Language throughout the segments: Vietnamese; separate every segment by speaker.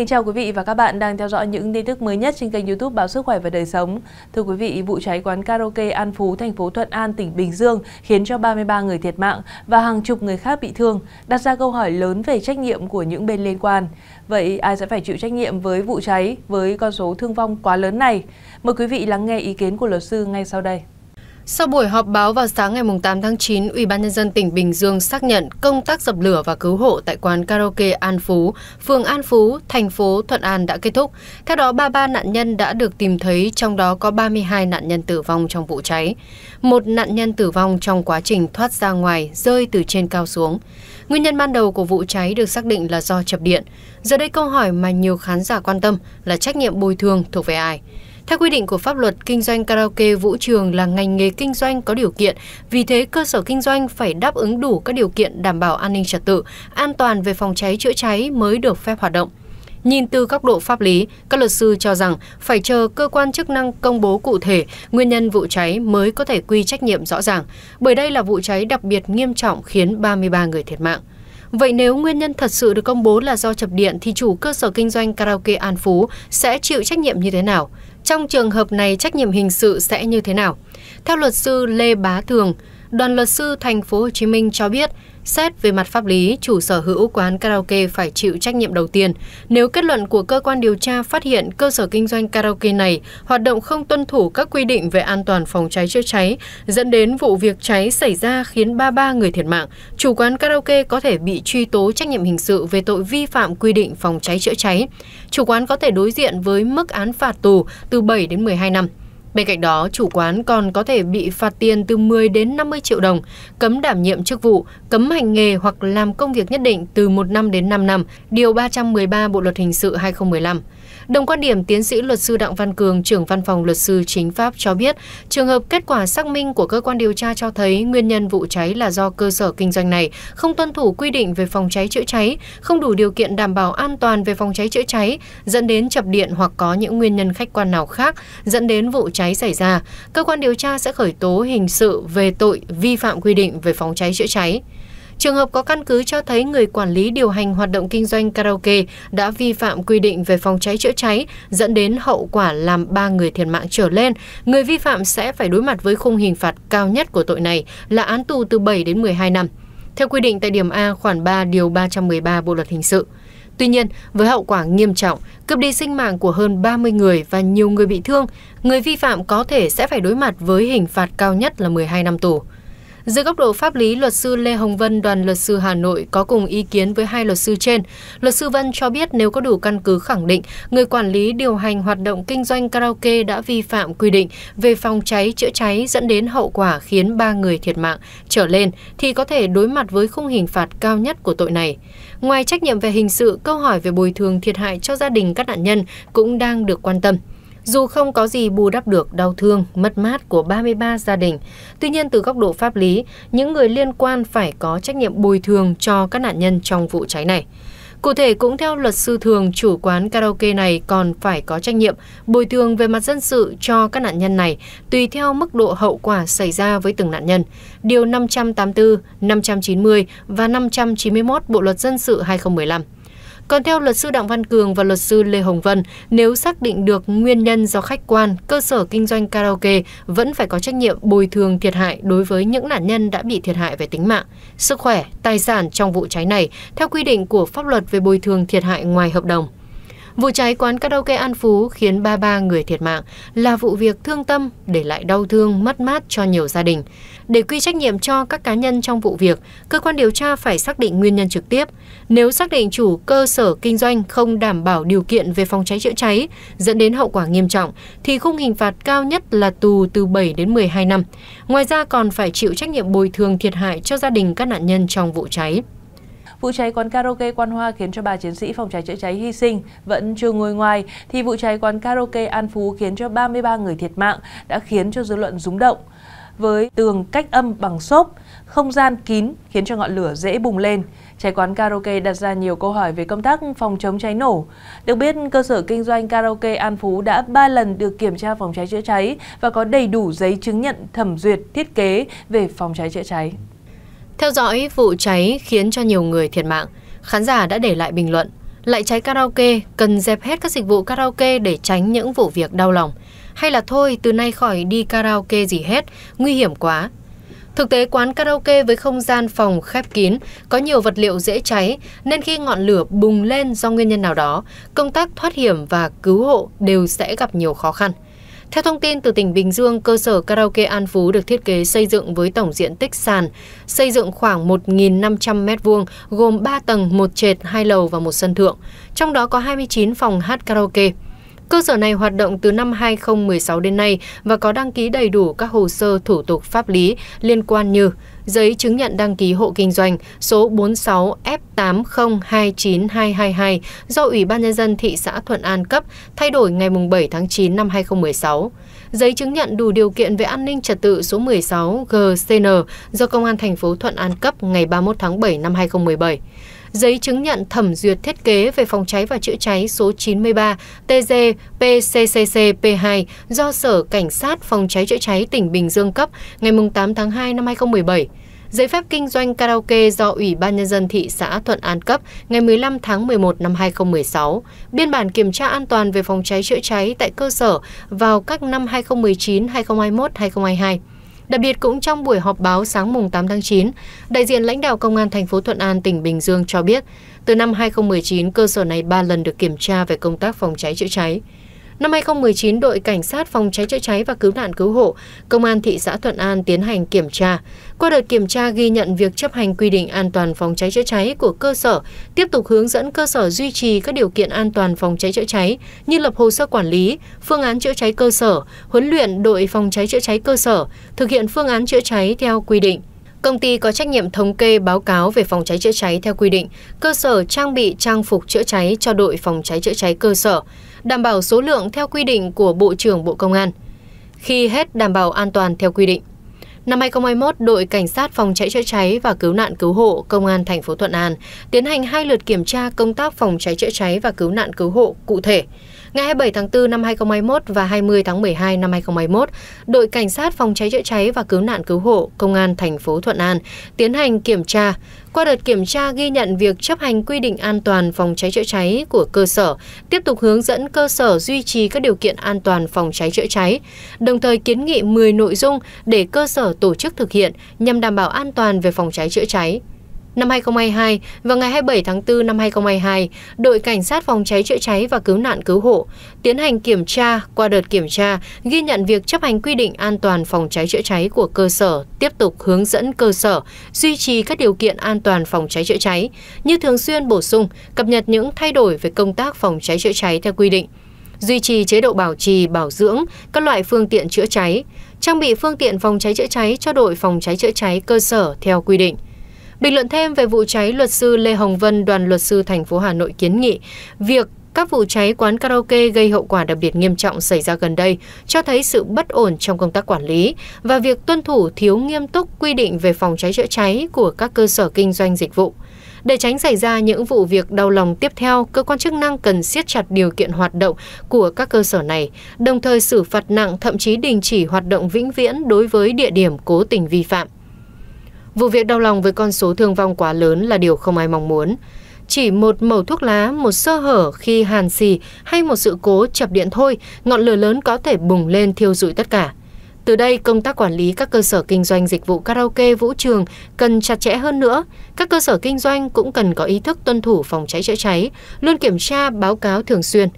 Speaker 1: kính chào quý vị và các bạn đang theo dõi những tin tức mới nhất trên kênh YouTube Báo Sức khỏe và đời sống. Thưa quý vị, vụ cháy quán karaoke An Phú, thành phố Thuận An, tỉnh Bình Dương khiến cho 33 người thiệt mạng và hàng chục người khác bị thương, đặt ra câu hỏi lớn về trách nhiệm của những bên liên quan. Vậy ai sẽ phải chịu trách nhiệm với vụ cháy với con số thương
Speaker 2: vong quá lớn này? Mời quý vị lắng nghe ý kiến của luật sư ngay sau đây. Sau buổi họp báo vào sáng ngày 8 tháng 9, ủy ban nhân dân tỉnh Bình Dương xác nhận công tác dập lửa và cứu hộ tại quán karaoke An Phú, phường An Phú, thành phố Thuận An đã kết thúc. Theo đó, 33 nạn nhân đã được tìm thấy, trong đó có 32 nạn nhân tử vong trong vụ cháy. Một nạn nhân tử vong trong quá trình thoát ra ngoài, rơi từ trên cao xuống. Nguyên nhân ban đầu của vụ cháy được xác định là do chập điện. Giờ đây câu hỏi mà nhiều khán giả quan tâm là trách nhiệm bồi thường thuộc về ai? Theo quy định của pháp luật, kinh doanh karaoke vũ trường là ngành nghề kinh doanh có điều kiện, vì thế cơ sở kinh doanh phải đáp ứng đủ các điều kiện đảm bảo an ninh trật tự, an toàn về phòng cháy chữa cháy mới được phép hoạt động. Nhìn từ góc độ pháp lý, các luật sư cho rằng phải chờ cơ quan chức năng công bố cụ thể nguyên nhân vụ cháy mới có thể quy trách nhiệm rõ ràng, bởi đây là vụ cháy đặc biệt nghiêm trọng khiến 33 người thiệt mạng. Vậy nếu nguyên nhân thật sự được công bố là do chập điện thì chủ cơ sở kinh doanh karaoke An Phú sẽ chịu trách nhiệm như thế nào? Trong trường hợp này trách nhiệm hình sự sẽ như thế nào? Theo luật sư Lê Bá Thường, đoàn luật sư thành phố Hồ Chí Minh cho biết xét về mặt pháp lý chủ sở hữu quán karaoke phải chịu trách nhiệm đầu tiên nếu kết luận của cơ quan điều tra phát hiện cơ sở kinh doanh karaoke này hoạt động không tuân thủ các quy định về an toàn phòng cháy chữa cháy dẫn đến vụ việc cháy xảy ra khiến 33 người thiệt mạng chủ quán karaoke có thể bị truy tố trách nhiệm hình sự về tội vi phạm quy định phòng cháy chữa cháy chủ quán có thể đối diện với mức án phạt tù từ 7 đến 12 năm Bên cạnh đó, chủ quán còn có thể bị phạt tiền từ 10 đến 50 triệu đồng, cấm đảm nhiệm chức vụ, cấm hành nghề hoặc làm công việc nhất định từ 1 năm đến 5 năm, Điều 313 Bộ Luật Hình sự 2015. Đồng quan điểm tiến sĩ luật sư Đặng Văn Cường, trưởng văn phòng luật sư chính pháp cho biết, trường hợp kết quả xác minh của cơ quan điều tra cho thấy nguyên nhân vụ cháy là do cơ sở kinh doanh này không tuân thủ quy định về phòng cháy chữa cháy, không đủ điều kiện đảm bảo an toàn về phòng cháy chữa cháy, dẫn đến chập điện hoặc có những nguyên nhân khách quan nào khác dẫn đến vụ cháy xảy ra. Cơ quan điều tra sẽ khởi tố hình sự về tội vi phạm quy định về phòng cháy chữa cháy trường hợp có căn cứ cho thấy người quản lý điều hành hoạt động kinh doanh karaoke đã vi phạm quy định về phòng cháy chữa cháy dẫn đến hậu quả làm ba người thiệt mạng trở lên, người vi phạm sẽ phải đối mặt với khung hình phạt cao nhất của tội này là án tù từ 7 đến 12 năm. Theo quy định tại điểm A khoản 3 điều 313 Bộ luật hình sự. Tuy nhiên, với hậu quả nghiêm trọng, cướp đi sinh mạng của hơn 30 người và nhiều người bị thương, người vi phạm có thể sẽ phải đối mặt với hình phạt cao nhất là 12 năm tù. Dưới góc độ pháp lý, luật sư Lê Hồng Vân, đoàn luật sư Hà Nội có cùng ý kiến với hai luật sư trên. Luật sư Vân cho biết nếu có đủ căn cứ khẳng định người quản lý điều hành hoạt động kinh doanh karaoke đã vi phạm quy định về phòng cháy chữa cháy dẫn đến hậu quả khiến ba người thiệt mạng trở lên thì có thể đối mặt với khung hình phạt cao nhất của tội này. Ngoài trách nhiệm về hình sự, câu hỏi về bồi thường thiệt hại cho gia đình các nạn nhân cũng đang được quan tâm. Dù không có gì bù đắp được đau thương, mất mát của 33 gia đình, tuy nhiên từ góc độ pháp lý, những người liên quan phải có trách nhiệm bồi thường cho các nạn nhân trong vụ cháy này. Cụ thể cũng theo luật sư thường, chủ quán karaoke này còn phải có trách nhiệm bồi thường về mặt dân sự cho các nạn nhân này tùy theo mức độ hậu quả xảy ra với từng nạn nhân. Điều 584, 590 và 591 Bộ luật dân sự 2015. Còn theo luật sư Đặng Văn Cường và luật sư Lê Hồng Vân, nếu xác định được nguyên nhân do khách quan, cơ sở kinh doanh karaoke vẫn phải có trách nhiệm bồi thường thiệt hại đối với những nạn nhân đã bị thiệt hại về tính mạng, sức khỏe, tài sản trong vụ cháy này theo quy định của pháp luật về bồi thường thiệt hại ngoài hợp đồng vụ cháy quán karaoke an phú khiến ba ba người thiệt mạng là vụ việc thương tâm để lại đau thương mất mát cho nhiều gia đình để quy trách nhiệm cho các cá nhân trong vụ việc cơ quan điều tra phải xác định nguyên nhân trực tiếp nếu xác định chủ cơ sở kinh doanh không đảm bảo điều kiện về phòng cháy chữa cháy dẫn đến hậu quả nghiêm trọng thì khung hình phạt cao nhất là tù từ 7 đến 12 năm ngoài ra còn phải chịu trách nhiệm bồi thường thiệt hại cho gia đình các nạn nhân trong vụ cháy Vụ cháy quán karaoke
Speaker 1: Quan Hoa khiến cho 3 chiến sĩ phòng cháy chữa cháy hy sinh vẫn chưa ngồi ngoài, thì vụ cháy quán karaoke An Phú khiến cho 33 người thiệt mạng đã khiến cho dư luận rúng động. Với tường cách âm bằng xốp, không gian kín khiến cho ngọn lửa dễ bùng lên. Cháy quán karaoke đặt ra nhiều câu hỏi về công tác phòng chống cháy nổ. Được biết, cơ sở kinh doanh karaoke An Phú đã 3 lần được kiểm tra phòng cháy chữa cháy và có đầy đủ giấy chứng nhận thẩm duyệt thiết kế về
Speaker 2: phòng cháy chữa cháy. Theo dõi vụ cháy khiến cho nhiều người thiệt mạng, khán giả đã để lại bình luận. Lại cháy karaoke, cần dẹp hết các dịch vụ karaoke để tránh những vụ việc đau lòng. Hay là thôi, từ nay khỏi đi karaoke gì hết, nguy hiểm quá. Thực tế quán karaoke với không gian phòng khép kín, có nhiều vật liệu dễ cháy, nên khi ngọn lửa bùng lên do nguyên nhân nào đó, công tác thoát hiểm và cứu hộ đều sẽ gặp nhiều khó khăn. Theo thông tin từ tỉnh Bình Dương, cơ sở karaoke An Phú được thiết kế xây dựng với tổng diện tích sàn, xây dựng khoảng 1.500 m2, gồm 3 tầng, một trệt, hai lầu và một sân thượng. Trong đó có 29 phòng hát karaoke. Cơ sở này hoạt động từ năm 2016 đến nay và có đăng ký đầy đủ các hồ sơ thủ tục pháp lý liên quan như giấy chứng nhận đăng ký hộ kinh doanh số 46 F8029222 do Ủy ban Nhân dân thị xã Thuận An cấp thay đổi ngày 7 tháng 9 năm 2016. Giấy chứng nhận đủ điều kiện về an ninh trật tự số 16 GCN do Công an thành phố Thuận An cấp ngày 31 tháng 7 năm 2017 giấy chứng nhận thẩm duyệt thiết kế về phòng cháy và chữa cháy số 93 TG PCCC P2 do Sở Cảnh sát Phòng cháy chữa cháy tỉnh Bình Dương cấp ngày 8 tháng 2 năm 2017 giấy phép kinh doanh karaoke do Ủy ban Nhân dân thị xã Thuận An cấp ngày 15 tháng 11 năm 2016, biên bản kiểm tra an toàn về phòng cháy chữa cháy tại cơ sở vào các năm 2019, 2021, 2022, Đặc biệt cũng trong buổi họp báo sáng mùng 8 tháng 9, đại diện lãnh đạo công an thành phố Thuận An tỉnh Bình Dương cho biết, từ năm 2019 cơ sở này 3 lần được kiểm tra về công tác phòng cháy chữa cháy. Năm 2019, đội cảnh sát phòng cháy chữa cháy và cứu nạn cứu hộ, công an thị xã Thuận An tiến hành kiểm tra. Qua đợt kiểm tra ghi nhận việc chấp hành quy định an toàn phòng cháy chữa cháy của cơ sở, tiếp tục hướng dẫn cơ sở duy trì các điều kiện an toàn phòng cháy chữa cháy như lập hồ sơ quản lý, phương án chữa cháy cơ sở, huấn luyện đội phòng cháy chữa cháy cơ sở, thực hiện phương án chữa cháy theo quy định. Công ty có trách nhiệm thống kê báo cáo về phòng cháy chữa cháy theo quy định, cơ sở trang bị trang phục chữa cháy cho đội phòng cháy chữa cháy cơ sở đảm bảo số lượng theo quy định của Bộ trưởng Bộ Công an. Khi hết đảm bảo an toàn theo quy định. Năm 2021, đội cảnh sát phòng cháy chữa cháy và cứu nạn cứu hộ công an thành phố Thuận An tiến hành hai lượt kiểm tra công tác phòng cháy chữa cháy và cứu nạn cứu hộ cụ thể. Ngày 27 tháng 4 năm 2021 và 20 tháng 12 năm 2021, đội cảnh sát phòng cháy chữa cháy và cứu nạn cứu hộ công an thành phố Thuận An tiến hành kiểm tra. Qua đợt kiểm tra ghi nhận việc chấp hành quy định an toàn phòng cháy chữa cháy của cơ sở, tiếp tục hướng dẫn cơ sở duy trì các điều kiện an toàn phòng cháy chữa cháy, đồng thời kiến nghị 10 nội dung để cơ sở tổ chức thực hiện nhằm đảm bảo an toàn về phòng cháy chữa cháy. Năm 2022 và ngày 27 tháng 4 năm 2022, đội cảnh sát phòng cháy chữa cháy và cứu nạn cứu hộ tiến hành kiểm tra. Qua đợt kiểm tra, ghi nhận việc chấp hành quy định an toàn phòng cháy chữa cháy của cơ sở, tiếp tục hướng dẫn cơ sở duy trì các điều kiện an toàn phòng cháy chữa cháy, như thường xuyên bổ sung, cập nhật những thay đổi về công tác phòng cháy chữa cháy theo quy định duy trì chế độ bảo trì, bảo dưỡng các loại phương tiện chữa cháy, trang bị phương tiện phòng cháy chữa cháy cho đội phòng cháy chữa cháy cơ sở theo quy định bình luận thêm về vụ cháy luật sư lê hồng vân đoàn luật sư thành phố hà nội kiến nghị việc các vụ cháy quán karaoke gây hậu quả đặc biệt nghiêm trọng xảy ra gần đây cho thấy sự bất ổn trong công tác quản lý và việc tuân thủ thiếu nghiêm túc quy định về phòng cháy chữa cháy của các cơ sở kinh doanh dịch vụ. Để tránh xảy ra những vụ việc đau lòng tiếp theo, cơ quan chức năng cần siết chặt điều kiện hoạt động của các cơ sở này, đồng thời xử phạt nặng thậm chí đình chỉ hoạt động vĩnh viễn đối với địa điểm cố tình vi phạm. Vụ việc đau lòng với con số thương vong quá lớn là điều không ai mong muốn. Chỉ một mẩu thuốc lá, một sơ hở khi hàn xì hay một sự cố chập điện thôi, ngọn lửa lớn có thể bùng lên thiêu rụi tất cả. Từ đây, công tác quản lý các cơ sở kinh doanh dịch vụ karaoke, vũ trường cần chặt chẽ hơn nữa. Các cơ sở kinh doanh cũng cần có ý thức tuân thủ phòng cháy chữa cháy, luôn kiểm tra, báo cáo thường xuyên.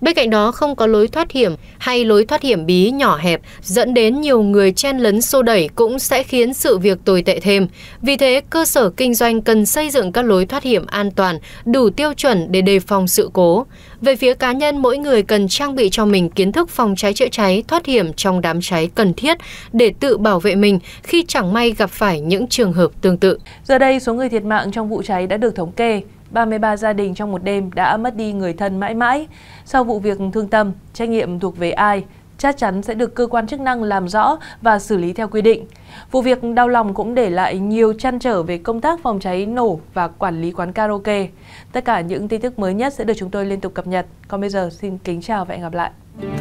Speaker 2: Bên cạnh đó không có lối thoát hiểm hay lối thoát hiểm bí nhỏ hẹp dẫn đến nhiều người chen lấn xô đẩy cũng sẽ khiến sự việc tồi tệ thêm. Vì thế, cơ sở kinh doanh cần xây dựng các lối thoát hiểm an toàn, đủ tiêu chuẩn để đề phòng sự cố. Về phía cá nhân, mỗi người cần trang bị cho mình kiến thức phòng cháy chữa cháy, thoát hiểm trong đám cháy cần thiết để tự bảo vệ mình khi chẳng may gặp phải những trường hợp tương tự. Giờ đây, số người thiệt mạng trong vụ cháy đã được thống kê. 33
Speaker 1: gia đình trong một đêm đã mất đi người thân mãi mãi. Sau vụ việc thương tâm, trách nhiệm thuộc về ai chắc chắn sẽ được cơ quan chức năng làm rõ và xử lý theo quy định. Vụ việc đau lòng cũng để lại nhiều chăn trở về công tác phòng cháy nổ và quản lý quán karaoke. Tất cả những tin tức mới nhất sẽ được chúng tôi liên tục cập nhật. Còn bây giờ xin kính chào và hẹn gặp lại.